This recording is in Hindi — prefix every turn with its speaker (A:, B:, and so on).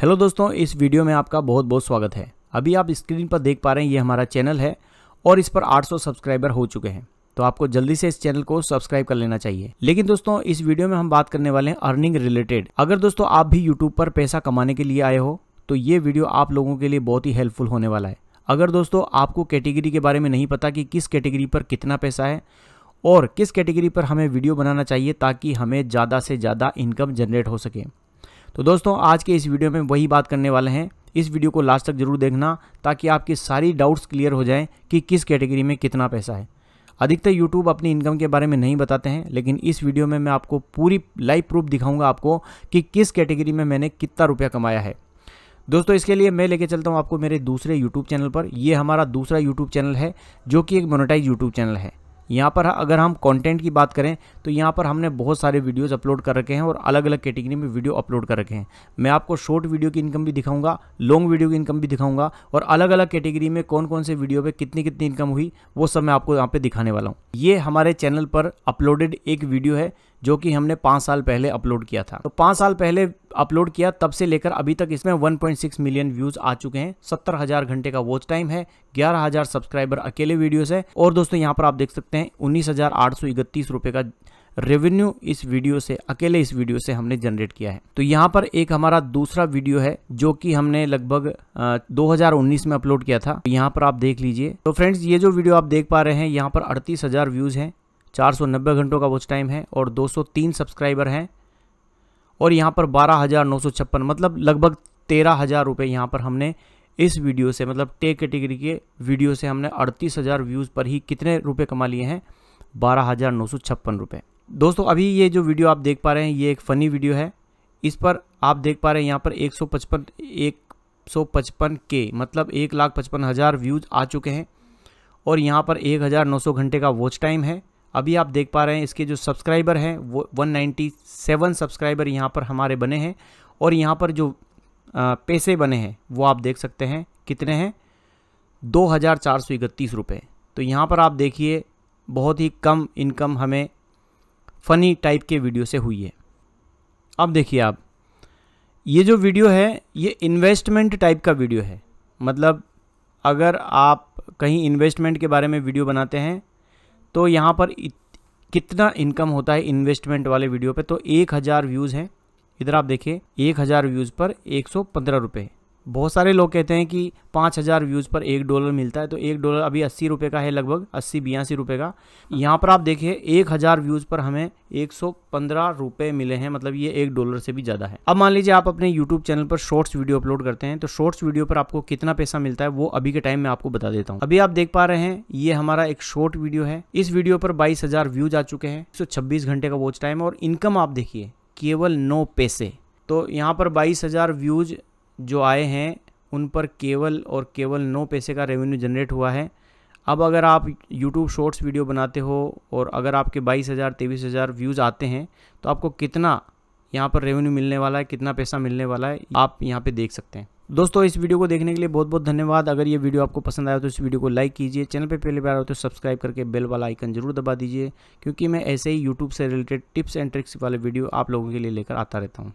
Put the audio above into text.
A: हेलो दोस्तों इस वीडियो में आपका बहुत बहुत स्वागत है अभी आप स्क्रीन पर देख पा रहे हैं ये हमारा चैनल है और इस पर 800 सब्सक्राइबर हो चुके हैं तो आपको जल्दी से इस चैनल को सब्सक्राइब कर लेना चाहिए लेकिन दोस्तों इस वीडियो में हम बात करने वाले हैं अर्निंग रिलेटेड अगर दोस्तों आप भी यूट्यूब पर पैसा कमाने के लिए आए हो तो ये वीडियो आप लोगों के लिए बहुत ही हेल्पफुल होने वाला है अगर दोस्तों आपको कैटेगरी के बारे में नहीं पता कि किस कैटेगरी पर कितना पैसा है और किस कैटेगरी पर हमें वीडियो बनाना चाहिए ताकि हमें ज़्यादा से ज़्यादा इनकम जनरेट हो सके तो दोस्तों आज के इस वीडियो में वही बात करने वाले हैं इस वीडियो को लास्ट तक जरूर देखना ताकि आपकी सारी डाउट्स क्लियर हो जाएं कि किस कैटेगरी में कितना पैसा है अधिकतर यूट्यूब अपनी इनकम के बारे में नहीं बताते हैं लेकिन इस वीडियो में मैं आपको पूरी लाइव प्रूफ दिखाऊंगा आपको कि किस कैटेगरी में मैंने कितना रुपया कमाया है दोस्तों इसके लिए मैं लेके चलता हूँ आपको मेरे दूसरे यूट्यूब चैनल पर ये हमारा दूसरा यूट्यूब चैनल है जो कि एक मोनोटाइज यूट्यूब चैनल है यहाँ पर अगर हम कंटेंट की बात करें तो यहाँ पर हमने बहुत सारे वीडियोस अपलोड कर रखे हैं और अलग अलग कैटेगरी में वीडियो अपलोड कर रखे हैं मैं आपको शॉर्ट वीडियो की इनकम भी दिखाऊंगा लॉन्ग वीडियो की इनकम भी दिखाऊंगा और अलग अलग कैटेगरी में कौन कौन से वीडियो पर कितनी कितनी इनकम हुई वो सब मैं आपको यहाँ पर दिखाने वाला हूँ ये हमारे चैनल पर अपलोडेड एक वीडियो है जो कि हमने पाँच साल पहले अपलोड किया था तो पाँच साल पहले अपलोड किया तब से लेकर अभी तक इसमें 1.6 मिलियन व्यूज आ चुके हैं सत्तर हजार घंटे का वॉच टाइम है ग्यारह हजार सब्सक्राइबर अकेले वीडियो है और दोस्तों यहाँ पर आप देख सकते हैं उन्नीस हजार आठ सौ इकतीस का रेवेन्यू इस वीडियो से अकेले इस वीडियो से हमने जनरेट किया है तो यहाँ पर एक हमारा दूसरा वीडियो है जो कि हमने लगभग 2019 में अपलोड किया था यहाँ पर आप देख लीजिए तो फ्रेंड्स ये जो वीडियो आप देख पा रहे हैं यहाँ पर अड़तीस हजार व्यूज हैं 490 घंटों का वॉच टाइम है और 203 सब्सक्राइबर हैं और यहाँ पर बारह हज़ार नौ सौ छप्पन मतलब लगभग तेरह हज़ार रुपये यहाँ पर हमने इस वीडियो से मतलब टे कैटेगरी के वीडियो से हमने अड़तीस हज़ार व्यूज़ पर ही कितने रुपये कमा लिए हैं बारह हज़ार नौ सौ छप्पन रुपये दोस्तों अभी ये जो वीडियो आप देख पा रहे हैं ये एक फ़नी वीडियो है इस पर आप देख पा रहे हैं यहाँ पर एक सौ पचपन एक सौ पचपन के मतलब एक लाख पचपन हज़ार व्यूज़ आ चुके हैं और यहाँ पर एक हज़ार नौ सौ घंटे का वॉच टाइम है अभी आप देख पा रहे हैं इसके जो सब्सक्राइबर हैं वो 197 सब्सक्राइबर यहाँ पर हमारे बने हैं और यहाँ पर जो पैसे बने हैं वो आप देख सकते हैं कितने हैं दो हज़ार चार सौ इकतीस रुपये तो यहाँ पर आप देखिए बहुत ही कम इनकम हमें फ़नी टाइप के वीडियो से हुई है अब देखिए आप ये जो वीडियो है ये इन्वेस्टमेंट टाइप का वीडियो है मतलब अगर आप कहीं इन्वेस्टमेंट के बारे में वीडियो बनाते हैं तो यहाँ पर कितना इनकम होता है इन्वेस्टमेंट वाले वीडियो पे तो एक हज़ार व्यूज़ हैं इधर आप देखिए एक हज़ार व्यूज़ पर एक सौ पंद्रह रुपये बहुत सारे लोग कहते हैं कि पाँच हज़ार व्यूज़ पर एक डॉलर मिलता है तो एक डॉलर अभी अस्सी रुपये का है लगभग अस्सी बयासी रुपये का यहाँ पर आप देखिए एक हज़ार व्यूज़ पर हमें एक सौ पंद्रह रुपये मिले हैं मतलब ये एक डॉलर से भी ज़्यादा है अब मान लीजिए आप अपने यूट्यूब चैनल पर शॉर्ट्स वीडियो अपलोड करते हैं तो शॉर्ट्स वीडियो पर आपको कितना पैसा मिलता है वो अभी के टाइम में आपको बता देता हूँ अभी आप देख पा रहे हैं ये हमारा एक शॉर्ट वीडियो है इस वीडियो पर बाईस व्यूज आ चुके हैं एक घंटे का वॉच टाइम और इनकम आप देखिए केवल नौ पैसे तो यहाँ पर बाईस हज़ार व्यूज जो आए हैं उन पर केवल और केवल नौ पैसे का रेवेन्यू जनरेट हुआ है अब अगर आप यूट्यूब शॉर्ट्स वीडियो बनाते हो और अगर आपके बाईस हज़ार तेईस हज़ार व्यूज़ आते हैं तो आपको कितना यहाँ पर रेवेन्यू मिलने वाला है कितना पैसा मिलने वाला है आप यहाँ पे देख सकते हैं दोस्तों इस वीडियो को देखने के लिए बहुत बहुत धन्यवाद अगर ये वीडियो आपको पसंद आया तो इस वीडियो को लाइक कीजिए चैनल पर पहले बार हो तो सब्सक्राइब करके बेल वाला आइकन जरूर दबा दीजिए क्योंकि मैं ऐसे ही यूट्यूब से रिलेटेड टिप्स एंड ट्रिक्स वाले वीडियो आप लोगों के लिए लेकर आता रहता हूँ